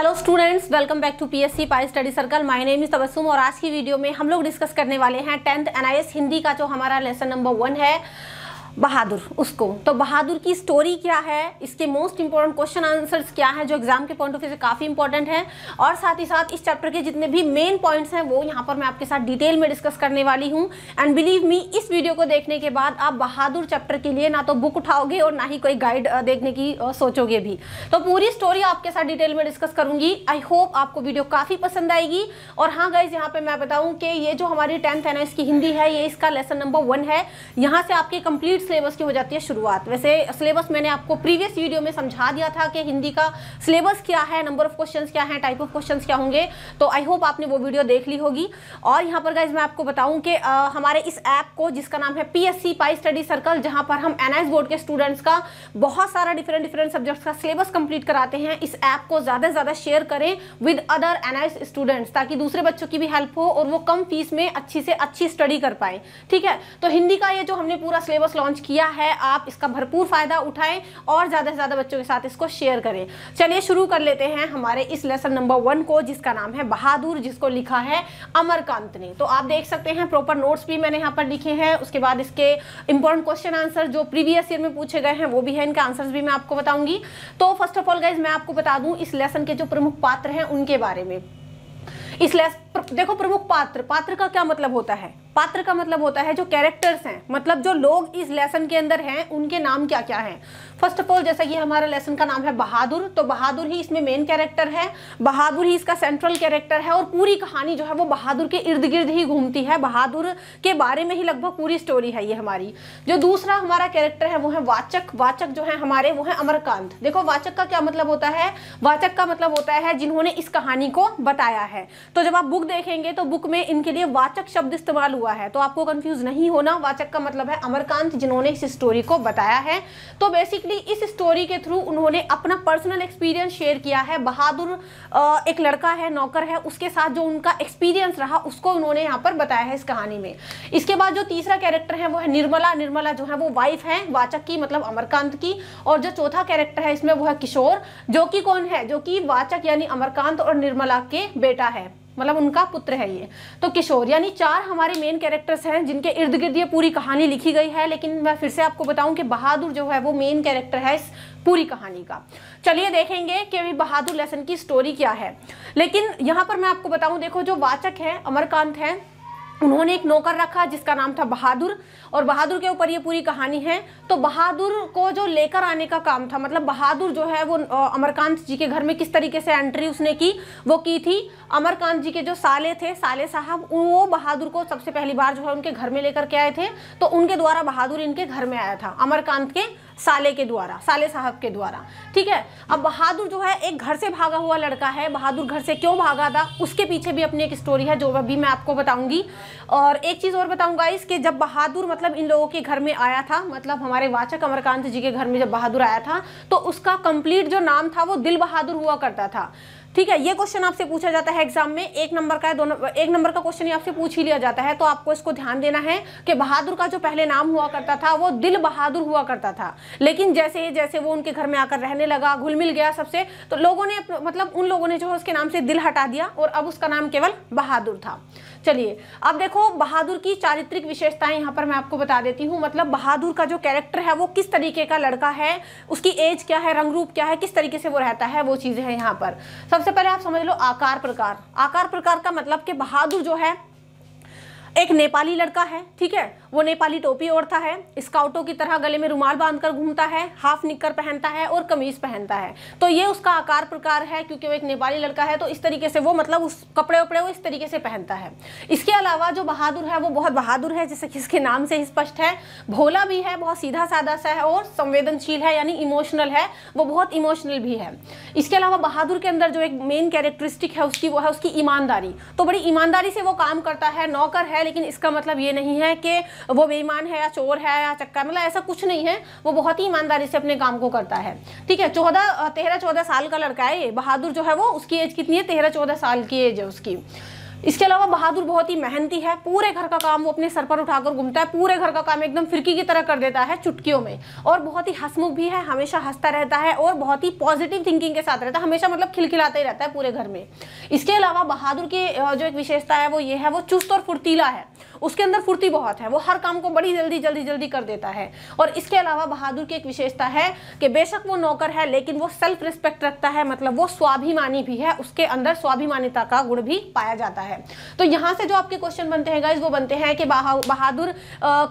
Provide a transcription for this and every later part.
hello students welcome back to PSC pi study circle my name is Tabassum और आज की video में हम लोग डिस्कस करने वाले हैं टेंथ एनआईएस हिंदी का जो हमारा लेसन नंबर वन है बहादुर उसको तो बहादुर की स्टोरी क्या है इसके मोस्ट इंपॉर्टेंट क्वेश्चन आंसर्स क्या है जो एग्जाम के पॉइंट ऑफ व्यू से काफ़ी इंपॉर्टेंट है और साथ ही साथ इस चैप्टर के जितने भी मेन पॉइंट्स हैं वो यहाँ पर मैं आपके साथ डिटेल में डिस्कस करने वाली हूँ एंड बिलीव मी इस वीडियो को देखने के बाद आप बहादुर चैप्टर के लिए ना तो बुक उठाओगे और ना ही कोई गाइड देखने की सोचोगे भी तो पूरी स्टोरी आपके साथ डिटेल में डिस्कस करूंगी आई होप आपको वीडियो काफ़ी पसंद आएगी और हाँ गाइज यहाँ पर मैं बताऊँ कि ये जो हमारी टेंथ है ना इसकी हिंदी है ये इसका लेसन नंबर वन है यहाँ से आपके कंप्लीट बेसिक सिलेबस की हो जाती है शुरुआत वैसे सिलेबस मैंने आपको प्रीवियस वीडियो में समझा दिया था कि हिंदी का सिलेबस क्या है नंबर ऑफ क्वेश्चन क्या है टाइप ऑफ क्वेश्चन क्या होंगे तो आई होप आपने वो वीडियो देख ली होगी और यहाँ पर गाइज मैं आपको बताऊँ कि हमारे इस ऐप को जिसका नाम है पी एस स्टडी सर्कल जहाँ पर हम एन बोर्ड के स्टूडेंट्स का बहुत सारा डिफरेंट डिफरेंट सब्जेक्ट्स का सिलेबस कंप्लीट कराते हैं इस ऐप को ज़्यादा से ज़्यादा शेयर करें विद अदर एन स्टूडेंट्स ताकि दूसरे बच्चों की भी हेल्प हो और वो कम फीस में अच्छी से अच्छी स्टडी कर पाए ठीक है तो हिंदी का ये जो हमने पूरा सिलेबस लॉन्च लॉन्च किया है आप इसका भरपूर फ़ायदा उठाएं और ज़्यादा से ज़्यादा बच्चों के साथ इसको शेयर करें चलिए शुरू कर लेते हैं हमारे इस लेसन नंबर वन को जिसका नाम है बहादुर जिसको लिखा है अमरकांत ने तो आप देख सकते हैं प्रॉपर नोट्स भी मैंने यहाँ पर लिखे हैं उसके बाद इसके इंपॉर्टेंट क्वेश्चन आंसर जो प्रीवियस ईयर में पूछे गए हैं वो भी है इनके आंसर भी मैं आपको बताऊंगी तो फर्स्ट ऑफ ऑल गाइज मैं आपको बता दूं इस लेसन के जो प्रमुख पात्र हैं उनके बारे में इस लेस देखो प्रमुख पात्र पात्र का क्या मतलब होता है पात्र का मतलब होता है जो कैरेक्टर्स हैं मतलब जो लोग इस लेसन के अंदर हैं उनके नाम क्या क्या हैं फर्स्ट ऑफ ऑल जैसा कि हमारा लेसन का नाम है बहादुर तो बहादुर ही इसमें मेन कैरेक्टर है बहादुर ही इसका सेंट्रल कैरेक्टर है और पूरी कहानी जो है वो बहादुर के इर्द गिर्द ही घूमती है बहादुर के बारे में ही लगभग पूरी स्टोरी है ये हमारी जो दूसरा हमारा कैरेक्टर है वो है वाचक वाचक जो है हमारे वो है अमरकांत देखो वाचक का क्या मतलब होता है वाचक का मतलब होता है जिन्होंने इस कहानी को बताया है तो जब आप बुक देखेंगे तो बुक में इनके लिए वाचक शब्द इस्तेमाल हुआ हुआ है तो आपको कंफ्यूज नहीं होना वाचक का मतलब है अमरकांत जिन्होंने इस स्टोरी को बताया है तो बेसिकली इस स्टोरी के थ्रू उन्होंने अपना पर्सनल एक्सपीरियंस शेयर किया है बहादुर एक लड़का है नौकर है उसके साथ जो उनका एक्सपीरियंस रहा उसको उन्होंने यहाँ पर बताया है इस कहानी में इसके बाद जो तीसरा कैरेक्टर है वो है निर्मला निर्मला जो है वो वाइफ है वाचक की मतलब अमरकांत की और जो चौथा कैरेक्टर है इसमें वो है किशोर जो कि कौन है जो कि वाचक यानी अमरकांत और निर्मला के बेटा है मतलब उनका पुत्र है ये तो किशोर यानी चार हमारे मेन कैरेक्टर्स हैं जिनके इर्द गिर्द ये पूरी कहानी लिखी गई है लेकिन मैं फिर से आपको बताऊं कि बहादुर जो है वो मेन कैरेक्टर है इस पूरी कहानी का चलिए देखेंगे कि अभी बहादुर लेसन की स्टोरी क्या है लेकिन यहाँ पर मैं आपको बताऊँ देखो जो वाचक हैं अमरकांत हैं उन्होंने एक नौकर रखा जिसका नाम था बहादुर और बहादुर के ऊपर ये पूरी कहानी है तो बहादुर को जो लेकर आने का काम था मतलब बहादुर जो है वो अमरकांत जी के घर में किस तरीके से एंट्री उसने की वो की थी अमरकांत जी के जो साले थे साले साहब वो बहादुर को सबसे पहली बार जो है उनके घर में लेकर के आए थे तो उनके द्वारा बहादुर इनके घर में आया था अमरकांत के साले के द्वारा साले साहब के द्वारा ठीक है अब बहादुर जो है एक घर से भागा हुआ लड़का है बहादुर घर से क्यों भागा था उसके पीछे भी अपनी एक स्टोरी है जो अभी मैं आपको बताऊंगी और एक चीज़ और बताऊंगा इसके जब बहादुर मतलब इन लोगों के घर में आया था मतलब हमारे वाचक अमरकांत जी के घर में जब बहादुर आया था तो उसका कंप्लीट जो नाम था वो दिल बहादुर हुआ करता था ठीक है ये क्वेश्चन आपसे पूछा जाता है एग्जाम में एक नंबर का है दोनों एक नंबर का क्वेश्चन आपसे पूछ ही लिया जाता है तो आपको इसको ध्यान देना है कि बहादुर का जो पहले नाम हुआ करता था वो दिल बहादुर हुआ करता था लेकिन जैसे जैसे वो उनके घर में आकर रहने लगा घुल मिल गया सबसे तो लोगों ने मतलब उन लोगों ने जो है उसके नाम से दिल हटा दिया और अब उसका नाम केवल बहादुर था चलिए अब देखो बहादुर की चारित्रिक विशेषताएं यहाँ पर मैं आपको बता देती हूँ मतलब बहादुर का जो कैरेक्टर है वो किस तरीके का लड़का है उसकी एज क्या है रंग रूप क्या है किस तरीके से वो रहता है वो चीज़ें हैं यहाँ पर सबसे सबसे पहले आप समझ लो आकार प्रकार आकार प्रकार का मतलब कि बहादुर जो है एक नेपाली लड़का है ठीक है वो नेपाली टोपी ओढ़ता है स्काउटों की तरह गले में रुमाल बांधकर घूमता है हाफ निक्कर पहनता है और कमीज पहनता है तो ये उसका आकार प्रकार है क्योंकि वो एक नेपाली लड़का है तो इस तरीके से वो मतलब उस कपड़े उपड़े वो इस तरीके से पहनता है इसके अलावा जो बहादुर है वो बहुत बहादुर है जैसे किसके नाम से स्पष्ट है भोला भी है बहुत सीधा साधा सा है और संवेदनशील है यानी इमोशनल है वो बहुत इमोशनल भी है इसके अलावा बहादुर के अंदर जो एक मेन कैरेक्टरिस्टिक है उसकी वो है उसकी ईमानदारी तो बड़ी ईमानदारी से वो काम करता है नौकर है है लेकिन इसका मतलब ये नहीं है कि वो बेईमान है या चोर है या चक्का मतलब ऐसा कुछ नहीं है वो बहुत ही ईमानदारी से अपने काम को करता है ठीक है चौदह तेरह चौदह साल का लड़का है ये बहादुर जो है वो उसकी एज कितनी है तेरह चौदह साल की एज है उसकी इसके अलावा बहादुर बहुत ही मेहनती है पूरे घर का काम वो अपने सर पर उठाकर घूमता है पूरे घर का काम एकदम फिरकी की तरह कर देता है चुटकियों में और बहुत ही हसमुख भी है हमेशा हंसता रहता है और बहुत ही पॉजिटिव थिंकिंग के साथ रहता है हमेशा मतलब खिलखिलाते ही रहता है पूरे घर में इसके अलावा बहादुर की जो एक विशेषता है वो ये है वो चुस्त और फुर्तीला है उसके अंदर फुर्ती बहुत है वो हर काम को बड़ी जल्दी जल्दी जल्दी कर देता है और इसके अलावा बहादुर की एक विशेषता है कि बेशक वो नौकर है लेकिन वो सेल्फ रिस्पेक्ट रखता है मतलब वो स्वाभिमानी भी है उसके अंदर स्वाभिमानिता का गुण भी पाया जाता है है तो यहाँ से जो आपके क्वेश्चन बनते हैं गाइज वो बनते हैं कि बहादुर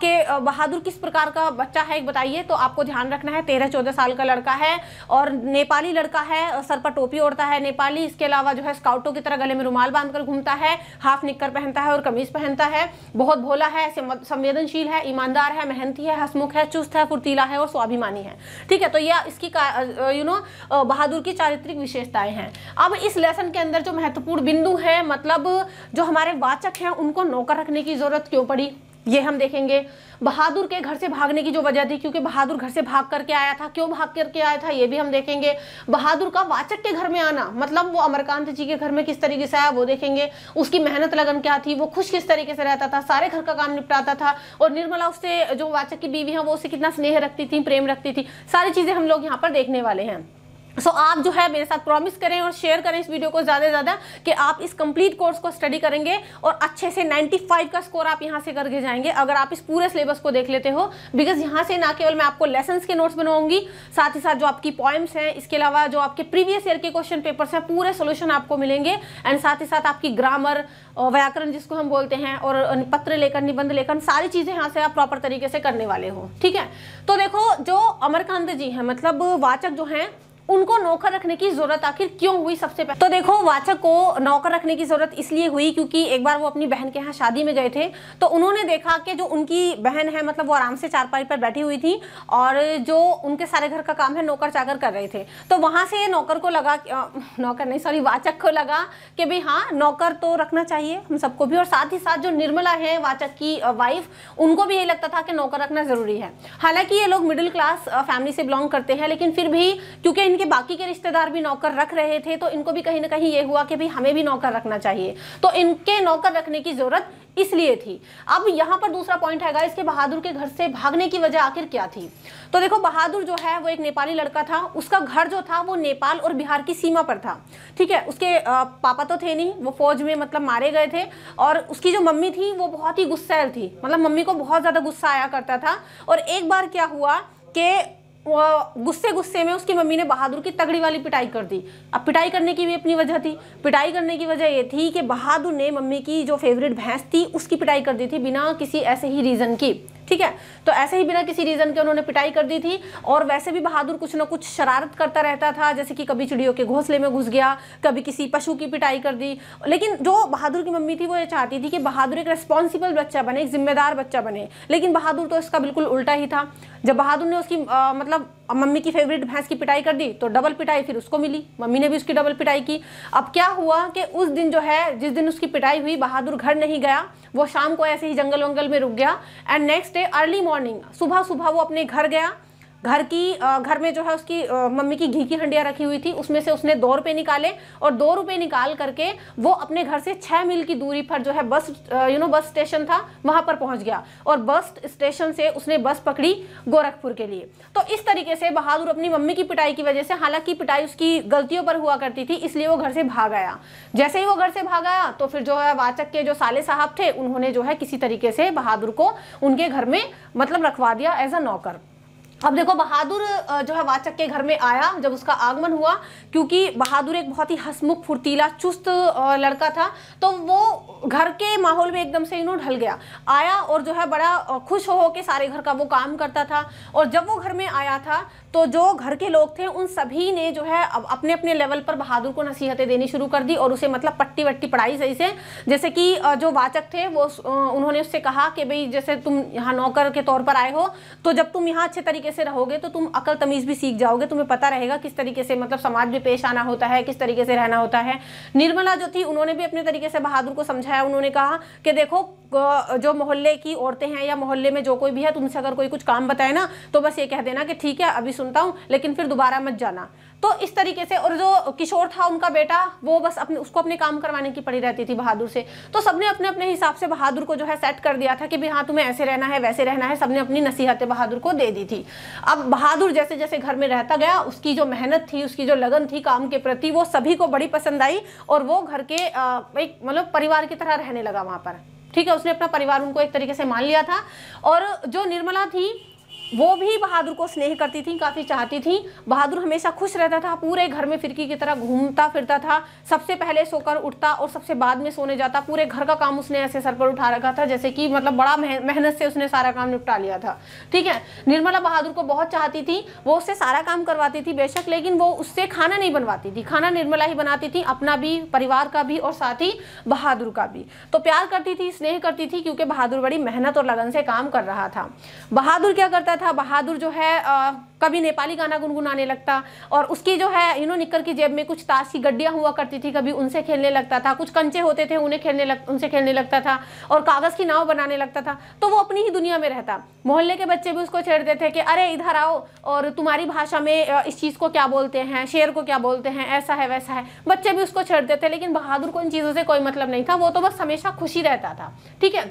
के बहादुर किस प्रकार का बच्चा है बताइए तो आपको ध्यान रखना है तेरह चौदह साल का लड़का है और नेपाली लड़का है सर पर टोपी ओढ़ता है नेपाली इसके अलावा जो है स्काउटों की तरह गले में रुमाल बांधकर घूमता है हाफ निक्कर पहनता है और कमीज पहनता है बहुत भोला है संवेदनशील है ईमानदार है मेहनती है हसमुख है चुस्त है फुर्तीला है और स्वाभिमानी है ठीक है तो यह इसकी यू नो बहादुर की चारित्रिक विशेषताएं हैं अब इस लेसन के अंदर जो महत्वपूर्ण बिंदु है मतलब जो हमारे वाचक हैं उनको नौकर रखने की ज़रूरत क्यों पड़ी ये हम देखेंगे बहादुर के घर से भागने की जो वजह थी क्योंकि बहादुर घर से भाग करके आया था क्यों भाग करके आया था ये भी हम देखेंगे बहादुर का वाचक के घर में आना मतलब वो अमरकांत जी के घर में किस तरीके से आया वो देखेंगे उसकी मेहनत लगन क्या थी वो खुश किस तरीके से रहता था सारे घर का काम निपटाता था और निर्मला उससे जो वाचक की बीवी है वो उसे कितना स्नेह रखती थी प्रेम रखती थी सारी चीज़ें हम लोग यहाँ पर देखने वाले हैं सो so, आप जो है मेरे साथ प्रॉमिस करें और शेयर करें इस वीडियो को ज़्यादा से ज़्यादा कि आप इस कंप्लीट कोर्स को स्टडी करेंगे और अच्छे से 95 का स्कोर आप यहाँ से करके जाएंगे अगर आप इस पूरे सिलेबस को देख लेते हो बिकॉज यहाँ से ना केवल मैं आपको लेसन के नोट्स बनवाऊंगी साथ ही साथ जो आपकी पॉइंट्स हैं इसके अलावा जो आपके प्रीवियस ईयर के क्वेश्चन पेपर्स हैं पूरे सोल्यूशन आपको मिलेंगे एंड साथ ही साथ आपकी ग्रामर व्याकरण जिसको हम बोलते हैं और पत्र लेखन निबंध लेखन सारी चीज़ें यहाँ से आप प्रॉपर तरीके से करने वाले हो ठीक है तो देखो जो अमरकांत जी हैं मतलब वाचक जो हैं उनको नौकर रखने की जरूरत आखिर क्यों हुई सबसे पहले तो देखो वाचक को नौकर रखने की जरूरत इसलिए हुई क्योंकि एक बार वो अपनी बहन के यहाँ शादी में गए थे तो उन्होंने देखा कि जो उनकी बहन है मतलब वो आराम से चारपाई पर बैठी हुई थी और जो उनके सारे घर का काम है नौकर चाकर कर रहे थे तो वहां से नौकर को लगा नौकर नहीं सॉरी वाचक को लगा कि भाई हाँ नौकर तो रखना चाहिए हम सबको भी और साथ ही साथ जो निर्मला है वाचक की वाइफ उनको भी यही लगता था कि नौकर रखना जरूरी है हालांकि ये लोग मिडिल क्लास फैमिली से बिलोंग करते हैं लेकिन फिर भी क्योंकि इनके बाकी के रिश्तेदार भी नौकर रख रहे थे तो इनको भी कहीं ना कहीं ये हुआ कि भाई हमें भी नौकर रखना चाहिए तो इनके नौकर रखने की ज़रूरत इसलिए थी अब यहां पर दूसरा पॉइंट है इसके बहादुर के घर से भागने की वजह आखिर क्या थी तो देखो बहादुर जो है वो एक नेपाली लड़का था उसका घर जो था वो नेपाल और बिहार की सीमा पर था ठीक है उसके पापा तो थे नहीं वो फौज में मतलब मारे गए थे और उसकी जो मम्मी थी वो बहुत ही गुस्सैल थी मतलब मम्मी को बहुत ज़्यादा गुस्सा आया करता था और एक बार क्या हुआ कि गुस्से गुस्से में उसकी मम्मी ने बहादुर की तगड़ी वाली पिटाई कर दी अब पिटाई करने की भी अपनी वजह थी पिटाई करने की वजह ये थी कि बहादुर ने मम्मी की जो फेवरेट भैंस थी उसकी पिटाई कर दी थी बिना किसी ऐसे ही रीज़न की ठीक है तो ऐसे ही बिना किसी रीज़न के उन्होंने पिटाई कर दी थी और वैसे भी बहादुर कुछ ना कुछ शरारत करता रहता था जैसे कि कभी चिड़ियों के घोंसले में घुस गया कभी किसी पशु की पिटाई कर दी लेकिन जो बहादुर की मम्मी थी वो ये चाहती थी कि बहादुर एक रेस्पॉन्सिबल बच्चा बने एक जिम्मेदार बच्चा बने लेकिन बहादुर तो इसका बिल्कुल उल्टा ही था जब बहादुर ने उसकी आ, मतलब मम्मी की फेवरेट भैंस की पिटाई कर दी तो डबल पिटाई फिर उसको मिली मम्मी ने भी उसकी डबल पिटाई की अब क्या हुआ कि उस दिन जो है जिस दिन उसकी पिटाई हुई बहादुर घर नहीं गया वो शाम को ऐसे ही जंगल वंगल में रुक गया and next day early morning सुबह सुबह वो अपने घर गया घर की घर में जो है उसकी मम्मी की घी की हंडिया रखी हुई थी उसमें से उसने दो रुपये निकाले और दो रुपये निकाल करके वो अपने घर से छः मील की दूरी पर जो है बस यू नो बस स्टेशन था वहाँ पर पहुँच गया और बस स्टेशन से उसने बस पकड़ी गोरखपुर के लिए तो इस तरीके से बहादुर अपनी मम्मी की पिटाई की वजह से हालांकि पिटाई उसकी गलतियों पर हुआ करती थी इसलिए वो घर से भाग आया जैसे ही वो घर से भाग आया तो फिर जो है वाचक के जो साले साहब थे उन्होंने जो है किसी तरीके से बहादुर को उनके घर में मतलब रखवा दिया एज अ नौकर अब देखो बहादुर जो है वाचक के घर में आया जब उसका आगमन हुआ क्योंकि बहादुर एक बहुत ही हसमुख फुर्तीला चुस्त लड़का था तो वो घर के माहौल में एकदम से इन्हों ढल गया आया और जो है बड़ा खुश हो हो के सारे घर का वो काम करता था और जब वो घर में आया था तो जो घर के लोग थे उन सभी ने जो है अपने अपने लेवल पर बहादुर को नसीहतें देनी शुरू कर दी और उसे मतलब पट्टी वट्टी पढ़ाई सही से जैसे कि जो वाचक थे वो उन्होंने उससे कहा कि भाई जैसे तुम यहाँ नौकर के तौर पर आए हो तो जब तुम यहाँ अच्छे तरीके तरीके से रहोगे तो तुम अकल तमीज़ भी सीख जाओगे तुम्हें पता रहेगा किस तरीके से मतलब समाज में पेश आना होता है किस तरीके से रहना होता है निर्मला जो थी उन्होंने भी अपने तरीके से बहादुर को समझाया उन्होंने कहा कि देखो जो मोहल्ले की औरतें हैं या मोहल्ले में जो कोई भी है तुमसे अगर कोई कुछ काम बताए ना तो बस ये कह देना कि ठीक है अभी सुनता हूँ लेकिन फिर दोबारा मत जाना तो इस तरीके से और जो किशोर था उनका बेटा वो बस अपने उसको अपने काम करवाने की पड़ी रहती थी बहादुर से तो सबने अपने अपने हिसाब से बहादुर को जो है सेट कर दिया था कि भाई हाँ तुम्हें ऐसे रहना है वैसे रहना है सबने अपनी नसीहतें बहादुर को दे दी थी अब बहादुर जैसे जैसे घर में रहता गया उसकी जो मेहनत थी उसकी जो लगन थी काम के प्रति वो सभी को बड़ी पसंद आई और वो घर के एक मतलब परिवार की तरह रहने लगा वहाँ पर ठीक है उसने अपना परिवार उनको एक तरीके से मान लिया था और जो निर्मला थी वो भी बहादुर को स्नेह करती थी काफ़ी चाहती थी बहादुर हमेशा खुश रहता था पूरे घर में फिरकी की तरह घूमता फिरता था सबसे पहले सोकर उठता और सबसे बाद में सोने जाता पूरे घर का काम उसने ऐसे सर पर उठा रखा था जैसे कि मतलब बड़ा मेहनत से उसने सारा काम निपटा लिया था ठीक है निर्मला बहादुर को बहुत चाहती थी वो उससे सारा काम करवाती थी बेशक लेकिन वो उससे खाना नहीं बनवाती थी खाना निर्मला ही बनाती थी अपना भी परिवार का भी और साथ ही बहादुर का भी तो प्यार करती थी स्नेह करती थी क्योंकि बहादुर बड़ी मेहनत और लगन से काम कर रहा था बहादुर क्या करता था बहादुर जो है आ, कभी नेपाली गाना गुनगुनाने लगता और उसकी जो है यू नो की जेब में कुछ ताश की गड्डियाँ हुआ करती थी कभी उनसे खेलने लगता था कुछ कंचे होते थे उन्हें खेलने लग उनसे खेलने लगता था और कागज़ की नाव बनाने लगता था तो वो अपनी ही दुनिया में रहता मोहल्ले के बच्चे भी उसको छेड़ते थे कि अरे इधर आओ और तुम्हारी भाषा में इस चीज़ को क्या बोलते हैं शेर को क्या बोलते हैं ऐसा है वैसा है बच्चे भी उसको छेड़ते थे लेकिन बहादुर को इन चीज़ों से कोई मतलब नहीं था वो तो बस हमेशा खुशी रहता था ठीक है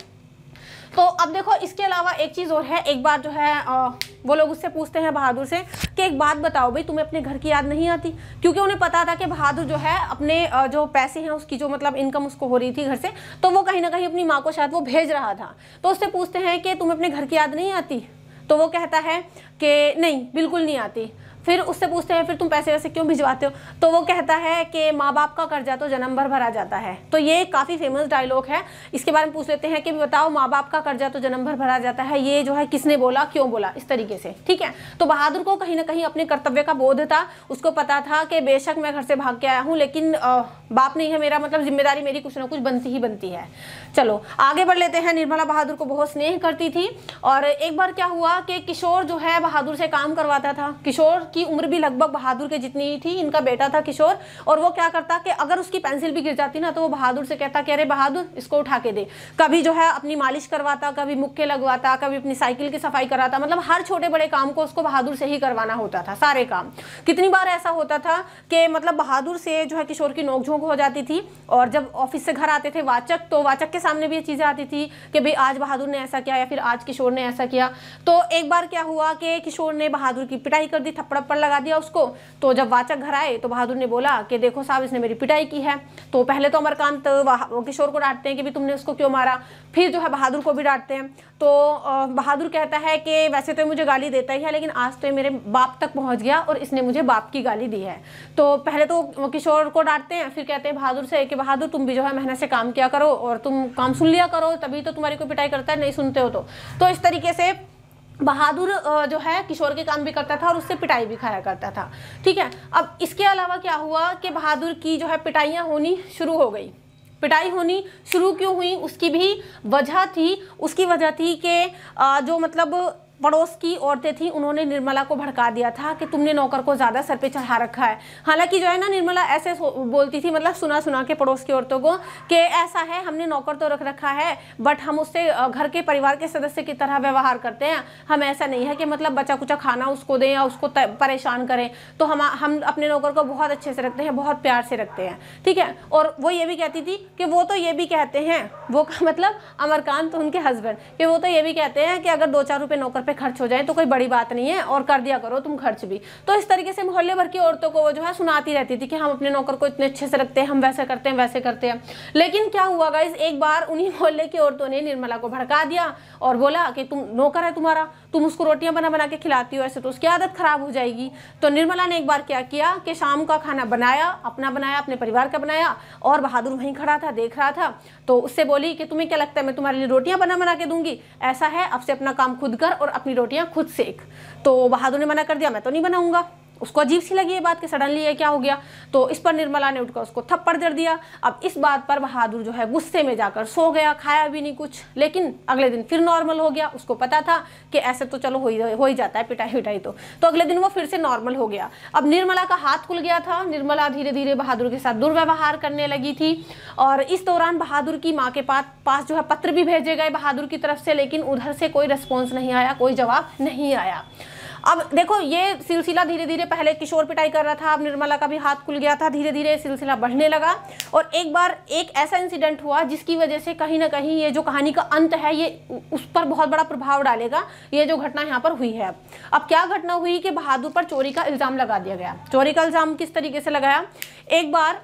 तो अब देखो इसके अलावा एक चीज़ और है एक बार जो है आ, वो लोग उससे पूछते हैं बहादुर से कि एक बात बताओ भाई तुम्हें अपने घर की याद नहीं आती क्योंकि उन्हें पता था कि बहादुर जो है अपने जो पैसे हैं उसकी जो मतलब इनकम उसको हो रही थी घर से तो वो कहीं ना कहीं अपनी माँ को शायद वो भेज रहा था तो उससे पूछते हैं कि तुम्हें अपने घर की याद नहीं आती तो वो कहता है कि नहीं बिल्कुल नहीं आती फिर उससे पूछते हैं फिर तुम पैसे वैसे क्यों भिजवाते हो तो वो कहता है कि माँ बाप का कर्जा तो जन्म भर भरा जाता है तो ये काफ़ी फेमस डायलॉग है इसके बारे में पूछ लेते हैं कि बताओ माँ बाप का कर्जा तो जन्म भर भरा जाता है ये जो है किसने बोला क्यों बोला इस तरीके से ठीक है तो बहादुर को कहीं ना कहीं अपने कर्तव्य का बोध था उसको पता था कि बेशक मैं घर से भाग के आया हूँ लेकिन बाप नहीं है मेरा मतलब जिम्मेदारी मेरी कुछ ना कुछ बनती ही बनती है चलो आगे बढ़ लेते हैं निर्मला बहादुर को बहुत स्नेह करती थी और एक बार क्या हुआ कि किशोर जो है बहादुर से काम करवाता था किशोर की की उम्र भी लगभग बहादुर के जितनी ही थी इनका बेटा था किशोर और वो क्या करता कि अगर उसकी पेंसिल भी गिर जाती ना तो वो बहादुर से कहता कि अरे बहादुर इसको उठा के दे कभी जो है अपनी मालिश करवाता कभी मुक्के लगवाता कभी अपनी साइकिल की सफाई कराता मतलब हर छोटे बड़े काम को उसको बहादुर से ही करवाना होता था सारे काम कितनी बार ऐसा होता था कि मतलब बहादुर से जो है किशोर की नोकझोंक हो जाती थी और जब ऑफिस से घर आते थे वाचक तो वाचक के सामने भी ये चीज़ें आती थी कि भाई आज बहादुर ने ऐसा किया या फिर आज किशोर ने ऐसा किया तो एक बार क्या हुआ कि किशोर ने बहादुर की पिटाई कर दी थप्पड़ थप्पड़ लगा दिया उसको तो जब वाचक घर आए तो बहादुर ने बोला कि देखो साहब इसने मेरी पिटाई की है तो पहले तो अमरकांत किशोर को डांटते हैं कि भी तुमने उसको क्यों मारा फिर जो है बहादुर को भी डांटते हैं तो बहादुर कहता है कि वैसे तो मुझे गाली देता ही है लेकिन आज तो मेरे बाप तक पहुँच गया और इसने मुझे बाप की गाली दी है तो पहले तो किशोर को डांटते हैं फिर कहते हैं बहादुर से कि बहादुर तुम भी जो है मेहनत से काम किया करो और तुम काम सुन लिया करो तभी तो तुम्हारी कोई पिटाई करता है नहीं सुनते हो तो, तो इस तरीके से बहादुर जो है किशोर के काम भी करता था और उससे पिटाई भी खाया करता था ठीक है अब इसके अलावा क्या हुआ कि बहादुर की जो है पिटाइयाँ होनी शुरू हो गई पिटाई होनी शुरू क्यों हुई उसकी भी वजह थी उसकी वजह थी कि जो मतलब पड़ोस की औरतें थी उन्होंने निर्मला को भड़का दिया था कि तुमने नौकर को ज़्यादा सर पे चढ़ा रखा है हालांकि जो है ना निर्मला ऐसे बोलती थी मतलब सुना सुना के पड़ोस की औरतों को कि ऐसा है हमने नौकर तो रख रखा है बट हम उससे घर के परिवार के सदस्य की तरह व्यवहार करते हैं हम ऐसा नहीं है कि मतलब बचा कुचा खाना उसको दें या उसको परेशान करें तो हम हम अपने नौकर को बहुत अच्छे से रखते हैं बहुत प्यार से रखते हैं ठीक है और वो ये भी कहती थी कि वो तो ये भी कहते हैं वो मतलब अमरकान्त तो उनके हस्बैंड कि वो तो ये भी कहते हैं कि अगर दो चार रुपये नौकर पे खर्च हो जाए तो कोई बड़ी बात नहीं है और कर दिया करो तुम खर्च भी तो इस तरीके से मोहल्ले भर की औरतों को वो जो है सुनाती रहती थी कि हम अपने नौकर को इतने अच्छे से रखते हैं हम वैसे करते हैं वैसे करते हैं लेकिन क्या हुआ गाइज एक बार उन्हीं मोहल्ले की औरतों ने निर्मला को भड़का दिया और बोला कि तुम नौकर है तुम्हारा तुम उसको रोटियां बना बना के खिलाती हो ऐसे तो उसकी आदत खराब हो जाएगी तो निर्मला ने एक बार क्या किया कि शाम का खाना बनाया अपना बनाया अपने परिवार का बनाया और बहादुर वहीं खड़ा था देख रहा था तो उससे बोली कि तुम्हें क्या लगता है मैं तुम्हारे लिए रोटियां बना बना के दूंगी ऐसा है अब से अपना काम खुद कर और अपनी रोटियाँ खुद सेक तो बहादुर ने मना कर दिया मैं तो नहीं बनाऊँगा उसको अजीब सी लगी ये बात कि सडनली ये क्या हो गया तो इस पर निर्मला ने उठकर उसको थप्पड़ जड़ दिया अब इस बात पर बहादुर जो है गुस्से में जाकर सो गया खाया भी नहीं कुछ लेकिन अगले दिन फिर नॉर्मल हो गया उसको पता था कि ऐसे तो चलो हो ही हो ही जाता है पिटाई विटाई तो तो अगले दिन वो फिर से नॉर्मल हो गया अब निर्मला का हाथ खुल गया था निर्मला धीरे धीरे बहादुर के साथ दुर्व्यवहार करने लगी थी और इस दौरान बहादुर की माँ के पास पास जो है पत्र भी भेजे गए बहादुर की तरफ से लेकिन उधर से कोई रिस्पॉन्स नहीं आया कोई जवाब नहीं आया अब देखो ये सिलसिला धीरे धीरे पहले किशोर पिटाई कर रहा था अब निर्मला का भी हाथ खुल गया था धीरे धीरे सिलसिला बढ़ने लगा और एक बार एक ऐसा इंसिडेंट हुआ जिसकी वजह से कहीं ना कहीं ये जो कहानी का अंत है ये उस पर बहुत बड़ा प्रभाव डालेगा ये जो घटना यहाँ पर हुई है अब क्या घटना हुई कि बहादुर पर चोरी का इल्ज़ाम लगा दिया गया चोरी का इल्ज़ाम किस तरीके से लगाया एक बार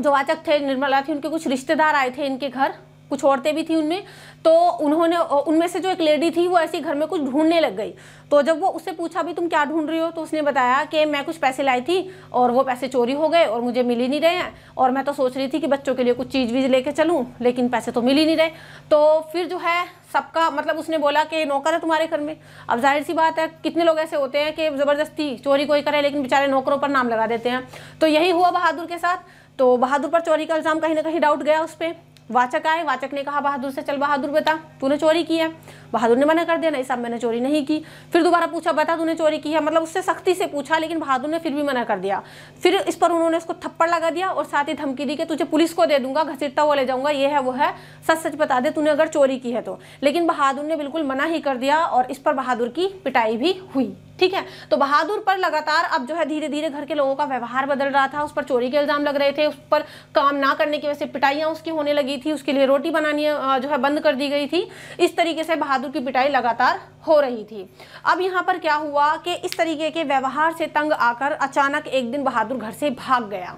जो वाचक थे निर्मला थी उनके कुछ रिश्तेदार आए थे इनके घर कुछ औरतें भी थी उनमें तो उन्होंने उनमें से जो एक लेडी थी वो ऐसी घर में कुछ ढूंढने लग गई तो जब वो उससे पूछा भी तुम क्या ढूंढ रही हो तो उसने बताया कि मैं कुछ पैसे लाई थी और वो पैसे चोरी हो गए और मुझे मिल ही नहीं रहे हैं और मैं तो सोच रही थी कि बच्चों के लिए कुछ चीज़ वीज लेके चलूँ लेकिन पैसे तो मिल ही नहीं रहे तो फिर जो है सबका मतलब उसने बोला कि नौकर है तुम्हारे घर में अब जाहिर सी बात है कितने लोग ऐसे होते हैं कि ज़बरदस्ती चोरी कोई करे लेकिन बेचारे नौकरों पर नाम लगा देते हैं तो यही हुआ बहादुर के साथ तो बहादुर पर चोरी का इल्ज़ाम कहीं ना कहीं डाउट गया उस पर वाचक आए वाचक ने कहा बहादुर से चल बहादुर बता तूने चोरी की है बहादुर ने मना कर दिया नहीं साहब मैंने चोरी नहीं की फिर दोबारा पूछा बता तूने चोरी की है मतलब उससे सख्ती से पूछा लेकिन बहादुर ने फिर भी मना कर दिया फिर इस पर उन्होंने उसको थप्पड़ लगा दिया और साथ ही धमकी दी कि तुझे पुलिस को दे दूंगा घसीटता हुआ ले जाऊंगा ये है वो है सच सच बता दे तूने अगर चोरी की है तो लेकिन बहादुर ने बिल्कुल मना ही कर दिया और इस पर बहादुर की पिटाई भी हुई ठीक है तो बहादुर पर लगातार अब जो है धीरे धीरे घर के लोगों का व्यवहार बदल रहा था उस पर चोरी के इल्जाम लग रहे थे उस पर काम ना करने की वजह से पिटाइयां उसकी होने लगी गई थी उसके लिए रोटी बनानी जो है बंद कर दी गई थी इस तरीके से बहादुर की पिटाई लगातार हो रही थी अब यहाँ पर क्या हुआ कि इस तरीके के व्यवहार से तंग आकर अचानक एक दिन बहादुर घर से भाग गया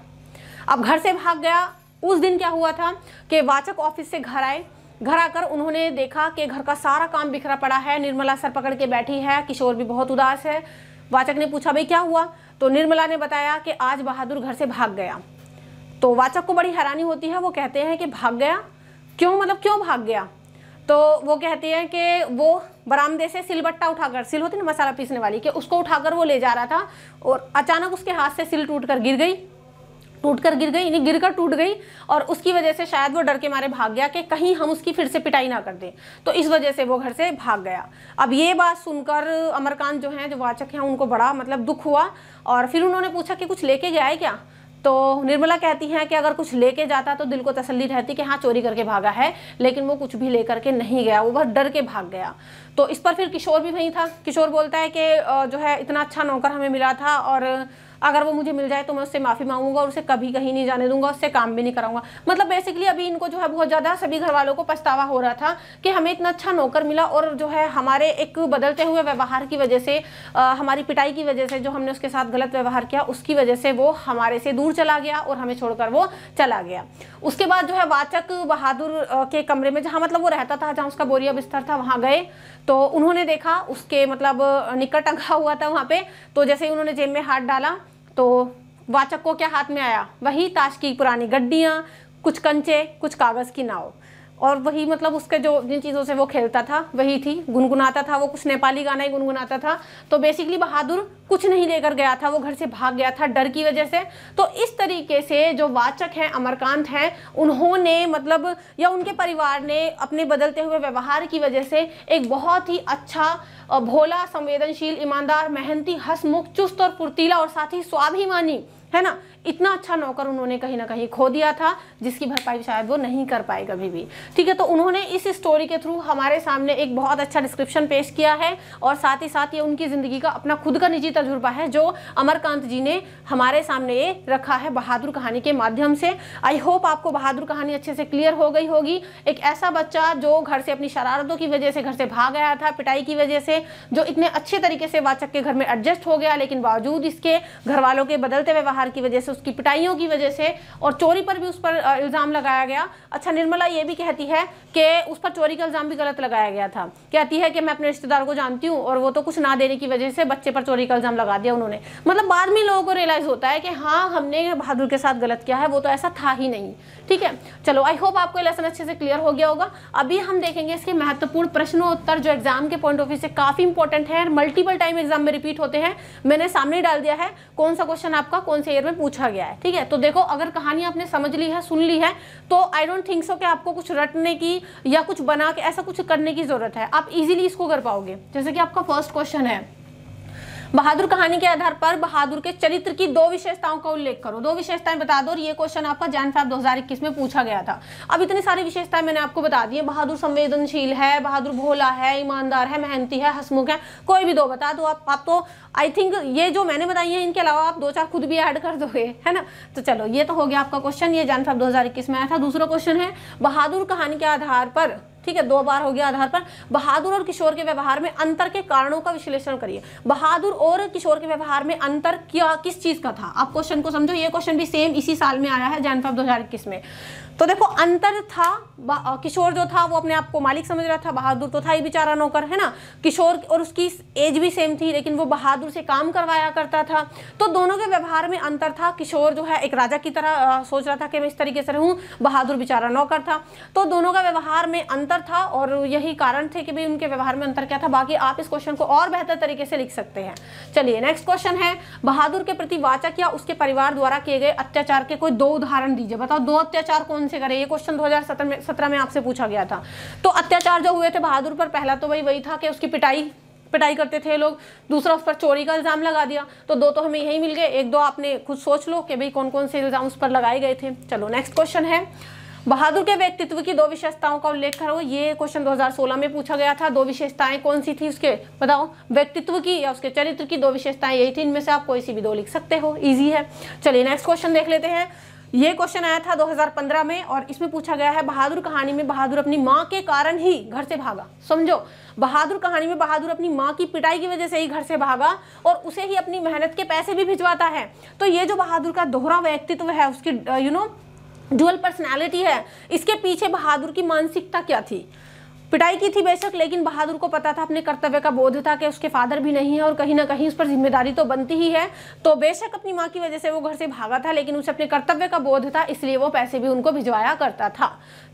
अब घर से भाग गया उस दिन क्या हुआ था कि वाचक ऑफिस से घर आए घर आकर उन्होंने देखा कि घर का सारा काम बिखरा पड़ा है निर्मला सर पकड़ के बैठी है किशोर भी बहुत उदास है वाचक ने पूछा भाई क्या हुआ तो निर्मला ने बताया कि आज बहादुर घर से भाग गया तो वाचक को बड़ी हैरानी होती है वो कहते हैं कि भाग गया क्यों मतलब क्यों भाग गया तो वो कहती है कि वो बरामदे से सिलबट्टा उठाकर सिल होती ना मसाला पीसने वाली कि उसको उठाकर वो ले जा रहा था और अचानक उसके हाथ से सिल टूट गिर गई टूट कर गिर गई यानी गिर कर टूट गई और उसकी वजह से शायद वो डर के मारे भाग गया कि कहीं हम उसकी फिर से पिटाई ना कर दें तो इस वजह से वो घर से भाग गया अब ये बात सुनकर अमरकांत जो हैं जो वाचक हैं उनको बड़ा मतलब दुख हुआ और फिर उन्होंने पूछा कि कुछ लेके गया है क्या तो निर्मला कहती हैं कि अगर कुछ लेके जाता तो दिल को तसल्ली रहती कि हाँ चोरी करके भागा है लेकिन वो कुछ भी लेकर के नहीं गया वो बस डर के भाग गया तो इस पर फिर किशोर भी वहीं था किशोर बोलता है कि जो है इतना अच्छा नौकर हमें मिला था और अगर वो मुझे मिल जाए तो मैं उससे माफ़ी मांगूंगा और उसे कभी कहीं नहीं जाने दूंगा उससे काम भी नहीं कराऊंगा मतलब बेसिकली अभी इनको जो है बहुत ज़्यादा सभी घर वालों को पछतावा हो रहा था कि हमें इतना अच्छा नौकर मिला और जो है हमारे एक बदलते हुए व्यवहार की वजह से हमारी पिटाई की वजह से जो हमने उसके साथ गलत व्यवहार किया उसकी वजह से वो हमारे से दूर चला गया और हमें छोड़कर वो चला गया उसके बाद जो है वाचक बहादुर के कमरे में जहाँ मतलब वो रहता था जहाँ उसका बोरिया बिस्तर था वहाँ गए तो उन्होंने देखा उसके मतलब निकट टंगा हुआ था वहाँ पे तो जैसे ही उन्होंने जेब में हाथ डाला तो वाचक को क्या हाथ में आया वही ताश की पुरानी गड्डियाँ कुछ कंचे कुछ कागज़ की नाव और वही मतलब उसके जो जिन चीज़ों से वो खेलता था वही थी गुनगुनाता था वो कुछ नेपाली गाना ही गुनगुनाता था तो बेसिकली बहादुर कुछ नहीं लेकर गया था वो घर से भाग गया था डर की वजह से तो इस तरीके से जो वाचक हैं अमरकांत हैं उन्होंने मतलब या उनके परिवार ने अपने बदलते हुए व्यवहार की वजह से एक बहुत ही अच्छा भोला संवेदनशील ईमानदार मेहनती हंसमुख चुस्त और फुर्तीला और साथ ही स्वाभिमानी है ना इतना अच्छा नौकर उन्होंने कहीं ना कहीं खो दिया था जिसकी भरपाई शायद वो नहीं कर पाए कभी भी ठीक है तो उन्होंने इस स्टोरी के थ्रू हमारे सामने एक बहुत अच्छा डिस्क्रिप्शन पेश किया है और साथ ही साथ ये उनकी ज़िंदगी का अपना खुद का निजी तजुर्बा है जो अमरकांत जी ने हमारे सामने ये रखा है बहादुर कहानी के माध्यम से आई होप आपको बहादुर कहानी अच्छे से क्लियर हो गई होगी एक ऐसा बच्चा जो घर से अपनी शरारतों की वजह से घर से भाग गया था पिटाई की वजह से जो इतने अच्छे तरीके से वाचक के घर में एडजस्ट हो गया लेकिन बावजूद इसके घर वालों के बदलते व्यवहार व्यवहार की वजह से उसकी पिटाइयों की वजह से और चोरी पर भी उस पर इल्ज़ाम लगाया गया अच्छा निर्मला ये भी कहती है कि उस पर चोरी का इल्ज़ाम भी गलत लगाया गया था कहती है कि मैं अपने रिश्तेदार को जानती हूँ और वो तो कुछ ना देने की वजह से बच्चे पर चोरी का इल्ज़ाम लगा दिया उन्होंने मतलब बाद में लोगों को रियलाइज़ होता है कि हाँ हमने बहादुर के साथ गलत किया है वो तो ऐसा था ही नहीं ठीक है चलो आई होप आपको लेसन अच्छे से क्लियर हो गया होगा अभी हम देखेंगे इसके महत्वपूर्ण प्रश्नोत्तर जो एग्जाम के पॉइंट ऑफ व्यू से काफ़ी इंपॉर्टेंट है मल्टीपल टाइम एग्जाम में रिपीट होते हैं मैंने सामने डाल दिया है कौन सा क्वेश्चन आपका कौन से शेयर में पूछा गया है ठीक है तो देखो अगर कहानी आपने समझ ली है सुन ली है तो आई डोंट थिंक सो कि आपको कुछ रटने की या कुछ बना के ऐसा कुछ करने की ज़रूरत है आप इजीली इसको कर पाओगे जैसे कि आपका फर्स्ट क्वेश्चन है बहादुर कहानी के आधार पर बहादुर के चरित्र की दो विशेषताओं का उल्लेख करो दो विशेषताएं बता दो और ये क्वेश्चन आपका जैन फैब दो में पूछा गया था अब इतनी सारी विशेषताएं मैंने आपको बता दी है बहादुर संवेदनशील है बहादुर भोला है ईमानदार है मेहनती है हसमुख है कोई भी दो बता दो आप, आप तो आई थिंक ये जो मैंने बताई है इनके अलावा आप दो चार खुद भी ऐड कर दोगे है ना तो चलो ये तो हो गया आपका क्वेश्चन ये जैन फैब दो में आया था दूसरा क्वेश्चन है बहादुर कहानी के आधार पर ठीक है दो बार हो गया आधार पर बहादुर और किशोर के व्यवहार में अंतर के कारणों का विश्लेषण करिए बहादुर और किशोर के व्यवहार में अंतर क्या किस चीज का था आप क्वेश्चन को समझो ये क्वेश्चन भी सेम इसी साल में आया है जनवरी दो में तो देखो अंतर था किशोर जो था वो अपने आप को मालिक समझ रहा था बहादुर तो था ही बेचारा नौकर है ना किशोर और उसकी एज भी सेम थी लेकिन वो बहादुर से काम करवाया करता था तो दोनों के व्यवहार में अंतर था किशोर जो है एक राजा की तरह सोच रहा था कि मैं इस तरीके से रहूं बहादुर बेचारा नौकर था तो दोनों का व्यवहार में अंतर था और यही कारण थे कि भाई उनके व्यवहार में अंतर क्या था बाकी आप इस क्वेश्चन को और बेहतर तरीके से लिख सकते हैं चलिए नेक्स्ट क्वेश्चन है बहादुर के प्रति वाचक या उसके परिवार द्वारा किए गए अत्याचार के कोई दो उदाहरण दीजिए बताओ दो अत्याचार कौन उनसे करें ये क्वेश्चन 2017 में सत्रह में आपसे पूछा गया था तो अत्याचार जो हुए थे बहादुर पर पहला तो भाई वही था कि उसकी पिटाई पिटाई करते थे लोग दूसरा उस पर चोरी का इल्ज़ाम लगा दिया तो दो तो हमें यही मिल गए एक दो आपने खुद सोच लो कि भाई कौन कौन से इल्ज़ाम उस पर लगाए गए थे चलो नेक्स्ट क्वेश्चन है बहादुर के व्यक्तित्व की दो विशेषताओं का उल्लेख करो ये क्वेश्चन 2016 में पूछा गया था दो विशेषताएं कौन सी थी उसके बताओ व्यक्तित्व की या उसके चरित्र की दो विशेषताएं यही थी इनमें से आप कोई सी भी दो लिख सकते हो इजी है चलिए नेक्स्ट क्वेश्चन देख लेते हैं ये क्वेश्चन आया था 2015 में और इसमें पूछा गया है बहादुर कहानी में बहादुर अपनी माँ के कारण ही घर से भागा समझो बहादुर कहानी में बहादुर अपनी माँ की पिटाई की वजह से ही घर से भागा और उसे ही अपनी मेहनत के पैसे भी भिजवाता है तो ये जो बहादुर का दोहरा व्यक्तित्व है उसकी यू नो डुअल पर्सनैलिटी है इसके पीछे बहादुर की मानसिकता क्या थी पिटाई की थी बेशक लेकिन बहादुर को पता था अपने कर्तव्य का बोध था कि उसके फादर भी नहीं है और कहीं ना कहीं उस पर जिम्मेदारी तो बनती ही है तो बेशक अपनी माँ की वजह से वो घर से भागा था लेकिन उसे अपने कर्तव्य का बोध था इसलिए वो पैसे भी उनको भिजवाया करता था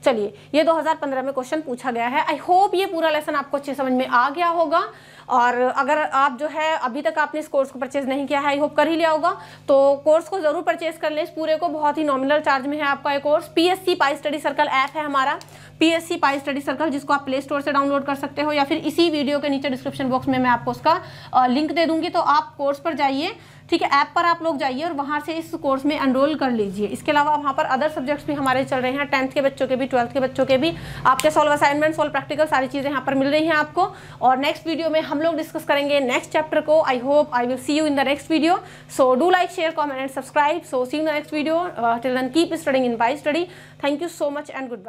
चलिए ये दो में क्वेश्चन पूछा गया है आई होप ये पूरा लेसन आपको अच्छे समझ में आ गया होगा और अगर आप जो है अभी तक आपने इस कोर्स को परचेज़ नहीं किया है आई होप कर ही लिया होगा तो कोर्स को ज़रूर परचेज़ कर लें इस पूरे को बहुत ही नॉमिनल चार्ज में है आपका ये course P S C pi study circle app है हमारा P S C pi study circle जिसको आप प्ले स्टोर से डाउनलोड कर सकते हो या फिर इसी वीडियो के नीचे डिस्क्रिप्शन बॉक्स में मैं आपको उसका लिंक दे दूँगी तो आप कोर्स पर जाइए ठीक है ऐप पर आप लोग जाइए और वहाँ से इस कोर्स में एनरोल कर लीजिए इसके अलावा वहाँ पर अदर सब्जेक्ट्स भी हमारे चल रहे हैं टेंथ के बच्चों के भी ट्वेल्थ के बच्चों के भी आपके सॉल्व असाइनमेंट सॉल्व प्रैक्टिकल सारी चीज़ें यहाँ पर मिल रही हैं आपको और नेक्स्ट वीडियो में हम लोग डिस्कस करेंगे नेक्स्ट चैप्टर को I hope I will see you in the next video so do like share comment and subscribe so see you the next video till then keep studying in by study thank you so much and good